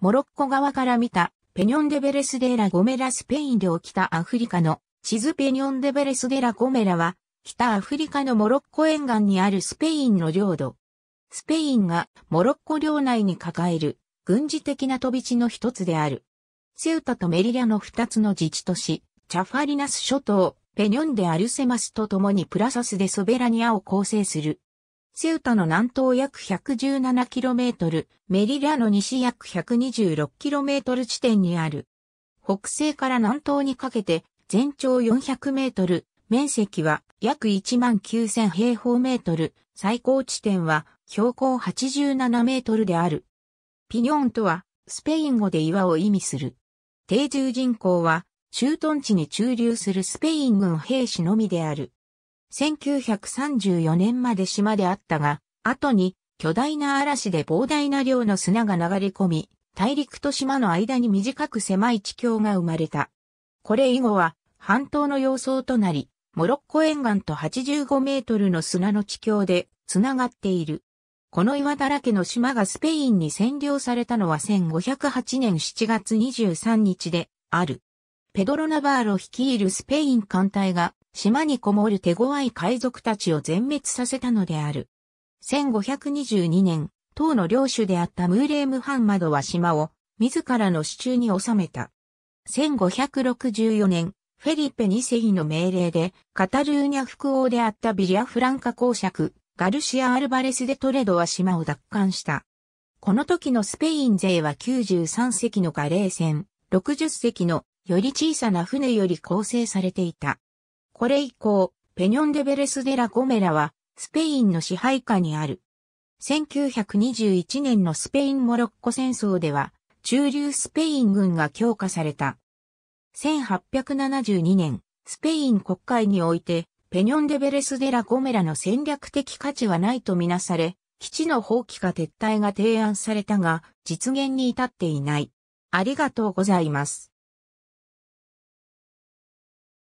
モロッコ側から見た、ペニョンデベレスデーラゴメラスペイン領北アフリカの地図ペニョンデベレスデラゴメラは、北アフリカのモロッコ沿岸にあるスペインの領土。スペインがモロッコ領内に抱える軍事的な飛び地の一つである。セウタとメリリャの二つの自治都市、チャファリナス諸島、ペニョンデ・アルセマスと共にプラサスでソベラニアを構成するセウタの南東約 117km、メリラの西約 126km 地点にある。北西から南東にかけて、全長400メートル、面積は約1万9000平方メートル、最高地点は標高87メートルである。ピニョンとは、スペイン語で岩を意味する。定住人口は、駐屯地に駐留するスペイン軍兵士のみである。1934年まで島であったが、後に巨大な嵐で膨大な量の砂が流れ込み、大陸と島の間に短く狭い地境が生まれた。これ以後は半島の様相となり、モロッコ沿岸と85メートルの砂の地境で繋がっている。この岩だらけの島がスペインに占領されたのは1508年7月23日である。ペドロ・ナバーロ率いるスペイン艦隊が島にこもる手強い海賊たちを全滅させたのである。1522年、唐の領主であったムーレームハンマドは島を自らの支柱に収めた。1564年、フェリペ2世の命令で、カタルーニャ副王であったビリア・フランカ公爵、ガルシア・アルバレスでトレドは島を奪還した。この時のスペイン勢は93隻のガレー船、60隻のより小さな船より構成されていた。これ以降、ペニョンデベレスデラ・ゴメラは、スペインの支配下にある。1921年のスペイン・モロッコ戦争では、駐留スペイン軍が強化された。1872年、スペイン国会において、ペニョンデベレスデラ・ゴメラの戦略的価値はないとみなされ、基地の放棄か撤退が提案されたが、実現に至っていない。ありがとうございます。